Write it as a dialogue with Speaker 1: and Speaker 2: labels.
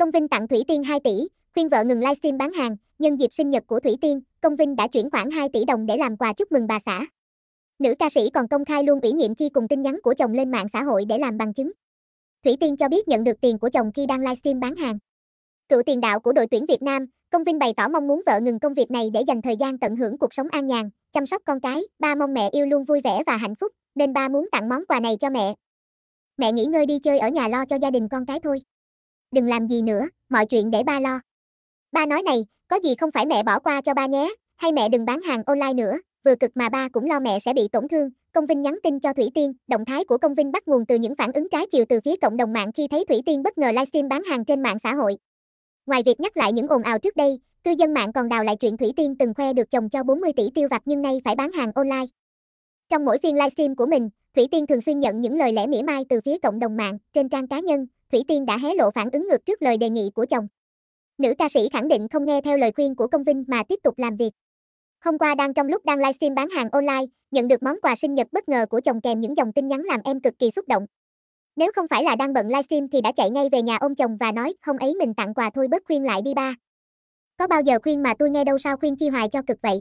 Speaker 1: Công Vinh tặng Thủy Tiên 2 tỷ, khuyên vợ ngừng livestream bán hàng, nhân dịp sinh nhật của Thủy Tiên, Công Vinh đã chuyển khoảng 2 tỷ đồng để làm quà chúc mừng bà xã. Nữ ca sĩ còn công khai luôn ủy nhiệm chi cùng tin nhắn của chồng lên mạng xã hội để làm bằng chứng. Thủy Tiên cho biết nhận được tiền của chồng khi đang livestream bán hàng. Cựu tiền đạo của đội tuyển Việt Nam, Công Vinh bày tỏ mong muốn vợ ngừng công việc này để dành thời gian tận hưởng cuộc sống an nhàn, chăm sóc con cái, ba mong mẹ yêu luôn vui vẻ và hạnh phúc, nên ba muốn tặng món quà này cho mẹ. Mẹ nghỉ ngơi đi chơi ở nhà lo cho gia đình con cái thôi đừng làm gì nữa, mọi chuyện để ba lo. Ba nói này, có gì không phải mẹ bỏ qua cho ba nhé, hay mẹ đừng bán hàng online nữa, vừa cực mà ba cũng lo mẹ sẽ bị tổn thương. Công Vinh nhắn tin cho Thủy Tiên, động thái của Công Vinh bắt nguồn từ những phản ứng trái chiều từ phía cộng đồng mạng khi thấy Thủy Tiên bất ngờ livestream bán hàng trên mạng xã hội. Ngoài việc nhắc lại những ồn ào trước đây, cư dân mạng còn đào lại chuyện Thủy Tiên từng khoe được chồng cho 40 tỷ tiêu vặt nhưng nay phải bán hàng online. Trong mỗi phiên livestream của mình, Thủy Tiên thường xuyên nhận những lời lẽ mỉa mai từ phía cộng đồng mạng, trên trang cá nhân, Thủy Tiên đã hé lộ phản ứng ngược trước lời đề nghị của chồng. Nữ ca sĩ khẳng định không nghe theo lời khuyên của công vinh mà tiếp tục làm việc. Hôm qua đang trong lúc đang livestream bán hàng online, nhận được món quà sinh nhật bất ngờ của chồng kèm những dòng tin nhắn làm em cực kỳ xúc động. Nếu không phải là đang bận livestream thì đã chạy ngay về nhà ôm chồng và nói, không ấy mình tặng quà thôi bớt khuyên lại đi ba. Có bao giờ khuyên mà tôi nghe đâu sao khuyên chi hoài cho cực vậy.